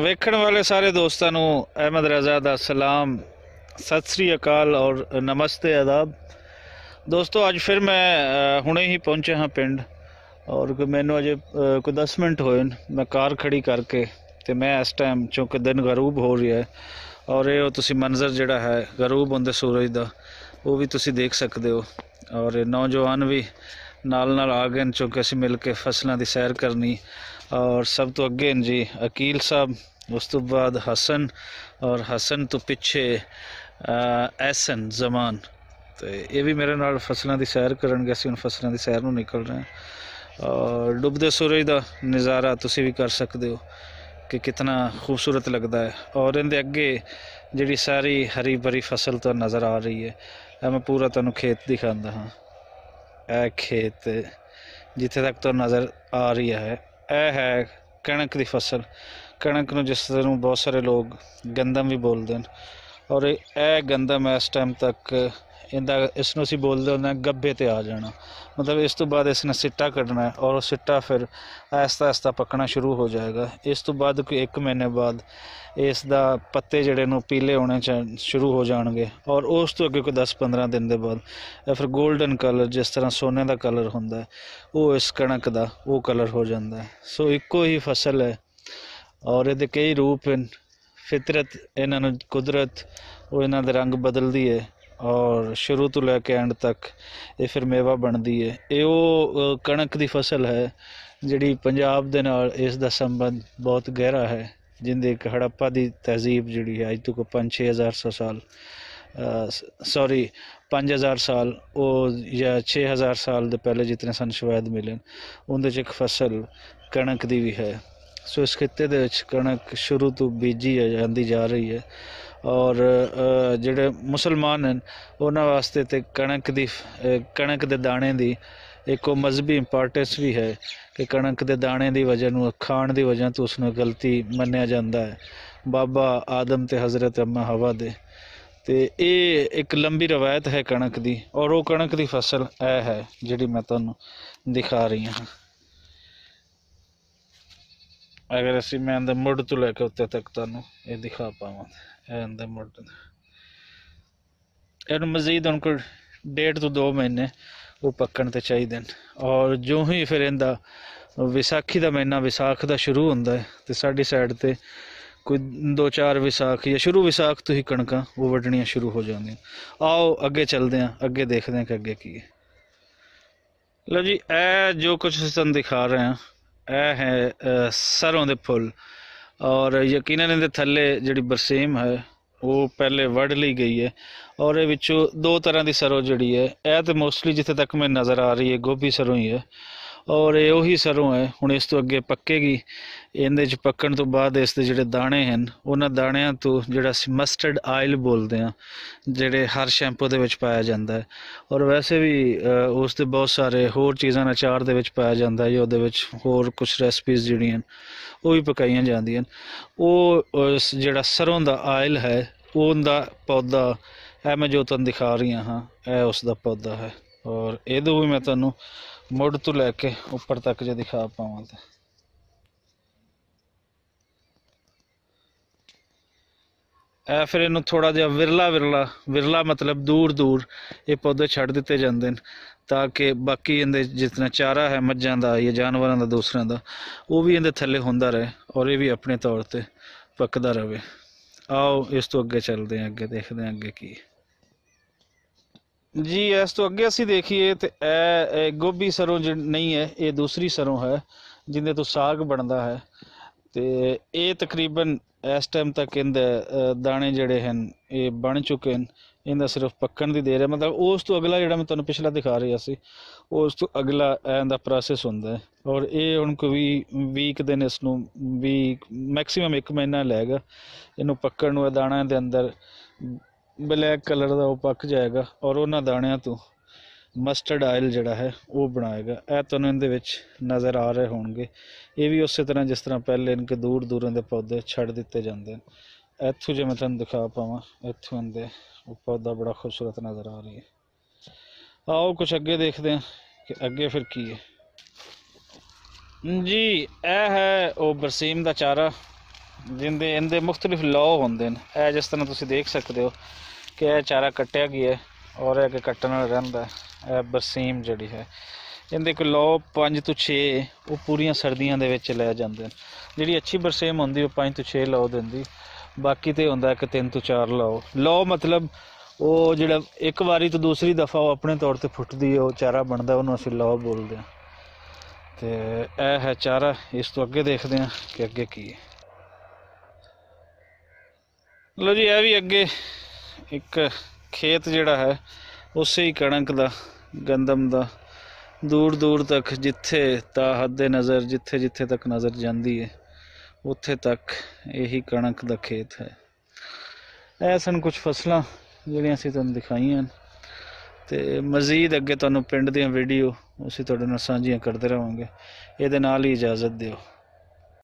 ਵੇਖਣ ਵਾਲੇ ਸਾਰੇ ਦੋਸਤਾਂ ਨੂੰ ਅਹਿਮਦ ਰਜ਼ਾ ਦਾ ਸਲਾਮ ਸਤਿ ਸ੍ਰੀ ਅਕਾਲ ਔਰ ਨਮਸਤੇ ਆਦਾਬ ਦੋਸਤੋ ਅੱਜ ਫਿਰ ਮੈਂ ਹੁਣੇ ਹੀ ਪਹੁੰਚਿਆ ਹਾਂ ਪਿੰਡ ਔਰ ਮੈਨੂੰ ਅਜੇ ਕੋਈ 10 ਮਿੰਟ ਹੋਏ ਮੈਂ ਕਾਰ ਖੜੀ ਕਰਕੇ ਤੇ ਮੈਂ ਇਸ ਟਾਈਮ ਚੁੱਕ ਦਿਨ ਗਰੂਬ ਹੋ ਰਿਹਾ ਹੈ ਔਰ ਇਹ ਤੁਸੀਂ ਮੰਜ਼ਰ ਜਿਹੜਾ ਹੈ ਗਰੂਬ ਹੁੰਦੇ ਸੂਰਜ ਦਾ ਉਹ ਵੀ ਤੁਸੀਂ ਦੇਖ ਸਕਦੇ ਹੋ ਔਰ ਨੌਜਵਾਨ ਵੀ ਨਾਲ ਨਾਲ ਆ ਗਏ ਚੁੱਕ ਅਸੀਂ ਮਿਲ ਕੇ ਫਸਲਾਂ ਦੀ ਸੈਰ ਕਰਨੀ ਔਰ ਸਭ ਤੋਂ ਅੱਗੇ ਜੀ ਅਕੀਲ ਸਾਹਿਬ ਉਸ ਤੋਂ ਬਾਅਦ ਹਸਨ ਔਰ ਹਸਨ ਤੋਂ ਪਿੱਛੇ ਐਸਨ ਜ਼ਮਾਨ ਤੇ ਇਹ ਵੀ ਮੇਰੇ ਨਾਲ ਫਸਲਾਂ ਦੀ ਸੈਰ ਕਰਨ ਗਏ ਸੀ ਹੁਣ ਫਸਲਾਂ ਦੀ ਸੈਰ ਨੂੰ ਨਿਕਲ ਰਹੇ ਔਰ ਡੁੱਬਦੇ ਸੂਰਜ ਦਾ ਨਜ਼ਾਰਾ ਤੁਸੀਂ ਵੀ ਕਰ ਸਕਦੇ ਹੋ ਕਿ ਕਿਤਨਾ ਖੂਬਸੂਰਤ ਲੱਗਦਾ ਹੈ ਔਰ ਇਹਦੇ ਅੱਗੇ ਜਿਹੜੀ ਸਾਰੀ ਹਰੀ ਭਰੀ ਫਸਲ ਤੋਂ ਨਜ਼ਰ ਆ ਰਹੀ ਹੈ ਇਹ ਮੈਂ ਪੂਰਾ ਤੁਹਾਨੂੰ ਖੇਤ ਦਿਖਾਉਂਦਾ ਹਾਂ ਇਹ ਖੇਤ ਜਿੱਥੇ ਤੱਕ ਤੋਂ ਨਜ਼ਰ ਆ ਰਹੀ ਹੈ ਇਹ ਹੈ ਕਣਕ ਦੀ ਫਸਲ ਕਣਕ ਨੂੰ ਜਿਸ ਨੂੰ ਬਹੁਤ ਸਾਰੇ ਲੋਕ ਗੰਦਮ ਵੀ ਬੋਲਦੇ ਨੇ ਔਰ ਇਹ ਗੰਦਮ ਇਸ ਟਾਈਮ ਤੱਕ ਇਹਦਾ ਇਸ ਨੂੰ ਅਸੀਂ ਬੋਲਦੇ ਹੁੰਦੇ ਹਾਂ ਗੱਬੇ ਤੇ ਆ ਜਾਣਾ ਮਤਲਬ ਇਸ ਤੋਂ ਬਾਅਦ ਇਸ ਨੇ ਸਿੱਟਾ ਕੱਢਣਾ ਹੈ ਔਰ ਉਹ ਸਿੱਟਾ ਫਿਰ ਆਸਤਾ ਆਸਤਾ ਪੱਕਣਾ ਸ਼ੁਰੂ ਹੋ ਜਾਏਗਾ ਇਸ ਤੋਂ ਬਾਅਦ ਕੋਈ 1 ਮਹੀਨੇ ਬਾਅਦ ਇਸ ਦਾ ਪੱਤੇ ਜਿਹੜੇ ਨੂੰ ਪੀਲੇ ਹੋਣੇ ਸ਼ੁਰੂ ਹੋ ਜਾਣਗੇ ਔਰ ਉਸ ਤੋਂ ਅੱਗੇ ਕੋਈ 10-15 ਦਿਨ ਦੇ ਬਾਅਦ ਇਹ ਫਿਰ 골ਡਨ ਕਲਰ ਜਿਸ ਤਰ੍ਹਾਂ ਸੋਨੇ ਦਾ ਕਲਰ ਹੁੰਦਾ ਹੈ ਉਹ ਇਸ ਕਣਕ ਦਾ ਉਹ ਕਲਰ ਹੋ ਜਾਂਦਾ ਹੈ ਸੋ ਇੱਕੋ ਹੀ ਫਸਲ ਹੈ ਔਰ ਇਹਦੇ ਕਈ ਰੂਪ ਨੇ ਫਿਤਰਤ ਇਹਨਾਂ ਨੂੰ ਕੁਦਰਤ ਉਹ ਇਹਨਾਂ ਦੇ ਰੰਗ ਬਦਲਦੀ ਹੈ ਔਰ ਸ਼ੁਰੂ ਤੋਂ ਲੈ ਕੇ ਐਂਡ ਤੱਕ ਇਹ ਫਿਰ ਮੇਵਾ ਬਣਦੀ ਹੈ ਇਹ ਉਹ ਕਣਕ ਦੀ ਫਸਲ ਹੈ ਜਿਹੜੀ ਪੰਜਾਬ ਦੇ ਨਾਲ ਇਸ ਦਾ ਸੰਬੰਧ ਬਹੁਤ ਗਹਿਰਾ ਹੈ ਜਿੰਦੇ ਇੱਕ ਹੜੱਪਾ ਦੀ ਤਹਿਜ਼ੀਬ ਜਿਹੜੀ ਹੈ ਅੱਜ ਤੱਕ 5-6000 ਸਾਲ ਸੌਰੀ 5000 ਸਾਲ ਉਹ ਜਾਂ 6000 ਸਾਲ ਦੇ ਪਹਿਲੇ ਜਿਤਨੇ ਸਨ ਸ਼ਵਾਇਦ ਮਿਲਣ ਉਹਦੇ ਚ ਇੱਕ ਫਸਲ ਕਣਕ ਦੀ ਵੀ ਹੈ ਸੋ ਇਸ ਖੇਤੇ ਦੇ ਵਿੱਚ ਕਣਕ ਸ਼ੁਰੂ ਤੋਂ ਬੀਜੀ ਜਾਂਦੀ ਜਾ ਰਹੀ ਹੈ ਔਰ ਜਿਹੜੇ ਮੁਸਲਮਾਨ ਹਨ ਉਹਨਾਂ ਵਾਸਤੇ ਤੇ ਕਣਕ ਦੀ ਕਣਕ ਦੇ ਦਾਣੇ ਦੀ ਇੱਕ ਉਹ ਮਜ਼ਬੀ ਇੰਪੋਰਟੈਂਸ ਵੀ ਹੈ ਕਿ ਕਣਕ ਦੇ ਦਾਣੇ ਦੀ ਵਜ੍ਹਾ ਨੂੰ ਖਾਣ ਦੀ ਵਜ੍ਹਾ ਤੋਂ ਉਸ ਨੂੰ ਗਲਤੀ ਮੰਨਿਆ ਜਾਂਦਾ ਹੈ ਬਾਬਾ ਆਦਮ ਤੇ ਹਜ਼ਰਤ ਅੰਮਾ ਹਵਾ ਦੇ ਤੇ ਇਹ ਇੱਕ ਲੰਬੀ ਰਵਾਇਤ ਹੈ ਕਣਕ ਦੀ ਔਰ ਉਹ ਕਣਕ ਦੀ ਫਸਲ ਐ ਹੈ ਜਿਹੜੀ ਮੈਂ ਤੁਹਾਨੂੰ ਦਿਖਾ ਰਹੀ ਹਾਂ ਅਗਰ ਅਸੀਂ ਮੈਂ ਇਹਦੇ ਮੁੱਢ ਤੋਂ ਲੈ ਕੇ ਉੱਤੇ ਤੱਕ ਤੁਹਾਨੂੰ ਇਹ ਦਿਖਾ ਪਾਵਾਂ ਇਹਦੇ ਮੁੱਢ ਇਹਨੂੰ ਮਜ਼ੀਦ ਹੁਣ ਕੋਲ ਡੇਢ ਤੋਂ 2 ਮਹੀਨੇ ਉਹ ਪੱਕਣ ਤੇ ਚਾਹੀਦੇ ਨੇ ਔਰ ਜੋ ਹੀ ਫਿਰ ਇਹਦਾ ਵਿਸਾਖੀ ਦਾ ਮਹੀਨਾ ਵਿਸਾਖ ਦਾ ਸ਼ੁਰੂ ਹੁੰਦਾ ਹੈ ਤੇ ਸਾਡੀ ਸਾਈਡ ਤੇ ਕੋਈ 2-4 ਵਿਸਾਖ ਜਾਂ ਸ਼ੁਰੂ ਵਿਸਾਖ ਤੋਂ ਹੀ ਕਣਕਾਂ ਉਹ ਵੱਢਣੀਆਂ ਸ਼ੁਰੂ ਹੋ ਜਾਂਦੀਆਂ ਆਓ ਅੱਗੇ ਚੱਲਦੇ ਹਾਂ ਅੱਗੇ ਦੇਖਦੇ ਹਾਂ ਕਿ ਅੱਗੇ ਕੀ ਹੈ ਲਓ ਜੀ ਇਹ ਜੋ ਕੁਝ ਸਿਸਟਮ ਦਿਖਾ ਰਹੇ ਹਾਂ ਇਹ ਹੈ ਸਰੋਂ ਦੇ ਫੁੱਲ ਔਰ ਯਕੀਨਨ ਇਹਦੇ ਥੱਲੇ ਜਿਹੜੀ ਬਰਸੀਮ ਹੈ ਉਹ ਪਹਿਲੇ ਵੱਢ ਲਈ ਗਈ ਹੈ ਔਰ ਇਹ ਵਿੱਚੋਂ ਦੋ ਤਰ੍ਹਾਂ ਦੀ ਸਰੋਂ ਜਿਹੜੀ ਹੈ ਇਹ ਤੇ ਮੋਸਟਲੀ ਜਿੱਥੇ ਤੱਕ ਮੈਂ ਨਜ਼ਰ ਆ ਰਹੀ ਹੈ ਗੋਭੀ ਸਰੋਂ ਹੀ ਹੈ ਔਰ ਇਹ ਉਹੀ ਸਰੋਂ ਹੈ ਹੁਣ ਇਸ ਤੋਂ ਅੱਗੇ ਪੱਕੇਗੀ ਇਹਦੇ ਚ ਪੱਕਣ ਤੋਂ ਬਾਅਦ ਇਸ ਦੇ ਜਿਹੜੇ ਦਾਣੇ ਹਨ ਉਹਨਾਂ ਦਾਣਿਆਂ ਤੋਂ ਜਿਹੜਾ ਮਸਟਰਡ ਆਇਲ ਬੋਲਦੇ ਆ ਜਿਹੜੇ ਹਰ ਸ਼ੈਂਪੂ ਦੇ ਵਿੱਚ ਪਾਇਆ ਜਾਂਦਾ ਹੈ ਔਰ ਵੈਸੇ ਵੀ ਉਸ ਤੇ ਬਹੁਤ ਸਾਰੇ ਹੋਰ ਚੀਜ਼ਾਂ ਅਚਾਰ ਦੇ ਵਿੱਚ ਪਾਇਆ ਜਾਂਦਾ ਹੈ ਜਾਂ ਉਹਦੇ ਵਿੱਚ ਹੋਰ ਕੁਝ ਰੈਸਪੀਜ਼ ਜਿਹੜੀਆਂ ਉਹ ਵੀ ਪਕਾਈਆਂ ਜਾਂਦੀਆਂ ਉਹ ਜਿਹੜਾ ਸਰੋਂ ਦਾ ਆਇਲ ਹੈ ਉਹਦਾ ਪੌਦਾ ਐ ਮੈਂ ਜੋ ਤੁਹਾਨੂੰ ਦਿਖਾ ਰਹੀ ਹਾਂ ਇਹ ਉਸ ਦਾ ਪੌਦਾ ਹੈ ਔਰ ਇਹਦੋਂ ਵੀ ਮੈਂ ਤੁਹਾਨੂੰ ਮੋੜ ਤੋਂ ਲੈ ਕੇ ਉੱਪਰ ਤੱਕ ਜੇ ਦਿਖਾ ਪਾਵਾਂ ਤਾਂ ਐ ਫਿਰ ਇਹਨੂੰ ਥੋੜਾ ਜਿਹਾ ਵਿਰਲਾ ਵਿਰਲਾ ਵਿਰਲਾ ਮਤਲਬ ਦੂਰ ਦੂਰ ਇਹ ਪੌਦੇ ਛੱਡ ਦਿੱਤੇ ਜਾਂਦੇ ਨੇ ਤਾਂ ਕਿ ਬਾਕੀ ਇਹਦੇ ਜਿਤਨਾ ਚਾਰਾ ਹੈ ਮੱਝਾਂ ਦਾ ਜਾਂ ਜਾਨਵਰਾਂ ਦਾ ਦੂਸਰਿਆਂ ਦਾ ਉਹ ਵੀ ਇਹਦੇ ਥੱਲੇ ਹੁੰਦਾ ਰਹੇ ਔਰ ਇਹ ਵੀ ਆਪਣੇ ਤੌਰ ਤੇ ਪੱਕਦਾ ਰਹੇ ਆਓ ਇਸ ਤੋਂ ਅੱਗੇ ਚੱਲਦੇ ਆਂ ਅੱਗੇ ਦੇਖਦੇ ਆਂ ਅੱਗੇ ਕੀ ਜੀ ਇਸ ਤੋਂ ਅੱਗੇ ਅਸੀਂ ਦੇਖੀਏ ਤੇ ਇਹ ਗੋਭੀ ਸਰੋਂ ਨਹੀਂ ਹੈ ਇਹ ਦੂਸਰੀ ਸਰੋਂ ਹੈ ਜਿੰਦੇ ਤੋਂ ਸਾਗ ਬਣਦਾ ਹੈ ਤੇ ਇਹ ਤਕਰੀਬਨ ਇਸ ਟਾਈਮ ਤੱਕ ਇਹਦੇ ਦਾਣੇ ਜਿਹੜੇ ਹਨ ਇਹ ਬਣ ਚੁੱਕੇ ਹਨ ਇਹਦਾ ਸਿਰਫ ਪੱਕਣ ਦੀ ਦੇਰ ਹੈ ਮਤਲਬ ਉਸ ਤੋਂ ਅਗਲਾ ਜਿਹੜਾ ਮੈਂ ਤੁਹਾਨੂੰ ਪਿਛਲਾ ਦਿਖਾ ਰਿਹਾ ਸੀ ਉਸ ਤੋਂ ਅਗਲਾ ਇਹਦਾ ਪ੍ਰੋਸੈਸ ਹੁੰਦਾ ਹੈ ਔਰ ਇਹ ਹੁਣ ਕੋ ਵੀ ਵੀਕ ਦਿਨ ਇਸ ਨੂੰ ਵੀ ਮੈਕਸਿਮਮ 1 ਮਹੀਨਾ ਲੱਗੇਗਾ ਇਹਨੂੰ ਪੱਕਣ ਨੂੰ ਇਹ ਦਾਣਾ ਦੇ ਅੰਦਰ ਬਲੈਕ ਕਲਰ ਦਾ ਉਹ ਪੱਕ ਜਾਏਗਾ ਔਰ ਉਹਨਾਂ ਦਾਣਿਆਂ ਤੋਂ ਮਸਟਰਡ ਆਇਲ ਜਿਹੜਾ ਹੈ ਉਹ ਬਣਾਏਗਾ ਇਹ ਤੁਹਾਨੂੰ ਇਹਦੇ ਵਿੱਚ ਨਜ਼ਰ ਆ ਰਹੇ ਹੋਣਗੇ ਇਹ ਵੀ ਉਸੇ ਤਰ੍ਹਾਂ ਜਿਸ ਤਰ੍ਹਾਂ ਪਹਿਲੇ ਇਨਕੇ ਦੂਰ ਦੂਰਾਂ ਦੇ ਪੌਦੇ ਛੱਡ ਦਿੱਤੇ ਜਾਂਦੇ ਨੇ ਇੱਥੋਂ ਜੇ ਮੈਂ ਤੁਹਾਨੂੰ ਦਿਖਾ ਪਾਵਾਂ ਇੱਥੋਂ ਇਹਦੇ ਉਹ ਪੌਦਾ ਬੜਾ ਖੂਬਸੂਰਤ ਨਜ਼ਰ ਆ ਰਹੀ ਹੈ ਆਓ ਕੁਝ ਅੱਗੇ ਦੇਖਦੇ ਹਾਂ ਕਿ ਅੱਗੇ ਫਿਰ ਕੀ ਹੈ ਜੀ ਇਹ ਹੈ ਉਹ ਬਰਸੀਮ ਦਾ ਚਾਰਾ ਜਿੰਦੇ ਇਹਦੇ مختلف ਲੋ ਹੁੰਦੇ ਨੇ ਇਹ ਜਿਸ ਤਰ੍ਹਾਂ ਤੁਸੀਂ ਦੇਖ ਸਕਦੇ ਹੋ ਕਿ ਇਹ ਚਾਰਾ ਕੱਟਿਆ ਗਿਆ ਹੈ ਔਰ ਇਹ ਕਿ ਕੱਟਣ ਨਾਲ ਰਹਿੰਦਾ ਇਹ ਬਰਸੀਮ ਜਿਹੜੀ ਹੈ ਇਹਦੇ ਕੋ ਲੋ 5 ਤੋਂ 6 ਉਹ ਪੂਰੀਆਂ ਸਰਦੀਆਂ ਦੇ ਵਿੱਚ ਲੈ ਜਾਂਦੇ ਨੇ ਜਿਹੜੀ ਅੱਛੀ ਬਰਸੀਮ ਹੁੰਦੀ ਉਹ 5 ਤੋਂ 6 ਲੋ ਦਿੰਦੀ ਬਾਕੀ ਤੇ ਹੁੰਦਾ ਕਿ 3 ਤੋਂ 4 ਲੋ ਲੋ ਮਤਲਬ ਉਹ ਜਿਹੜਾ ਇੱਕ ਵਾਰੀ ਤੋਂ ਦੂਸਰੀ ਦਫਾ ਉਹ ਆਪਣੇ ਤੌਰ ਤੇ ਫੁੱਟਦੀ ਹੈ ਉਹ ਚਾਰਾ ਬਣਦਾ ਉਹਨੂੰ ਅਸੀਂ ਲੋ ਬੋਲਦੇ ਆ ਤੇ ਇਹ ਹੈ ਚਾਰਾ ਇਸ ਤੋਂ ਅੱਗੇ ਦੇਖਦੇ ਆ ਕਿ ਅੱਗੇ ਕੀ ਹੈ ਲੋ ਜੀ ਇਹ ਵੀ ਅੱਗੇ ਇੱਕ ਖੇਤ ਜਿਹੜਾ ਹੈ ਉਸੇ ਹੀ ਕਣਕ ਦਾ ਗੰਦਮ ਦਾ ਦੂਰ ਦੂਰ ਤੱਕ ਜਿੱਥੇ ਤਾ ਹੱਦੇ ਨਜ਼ਰ ਜਿੱਥੇ ਜਿੱਥੇ ਤੱਕ ਨਜ਼ਰ ਜਾਂਦੀ ਹੈ ਉੱਥੇ ਤੱਕ ਇਹੀ ਕਣਕ ਦਾ ਖੇਤ ਹੈ ਐਸਨ ਕੁਝ ਫਸਲਾਂ ਜਿਹੜੀਆਂ ਅਸੀਂ ਤੁਹਾਨੂੰ ਦਿਖਾਈਆਂ ਤੇ ਮਜ਼ੀਦ ਅੱਗੇ ਤੁਹਾਨੂੰ ਪਿੰਡ ਦੀਆਂ ਵੀਡੀਓ ਅਸੀਂ ਤੁਹਾਡੇ ਨਾਲ ਸਾਂਝੀਆਂ ਕਰਦੇ ਰਹਾਂਗੇ ਇਹਦੇ ਨਾਲ ਹੀ ਇਜਾਜ਼ਤ ਦਿਓ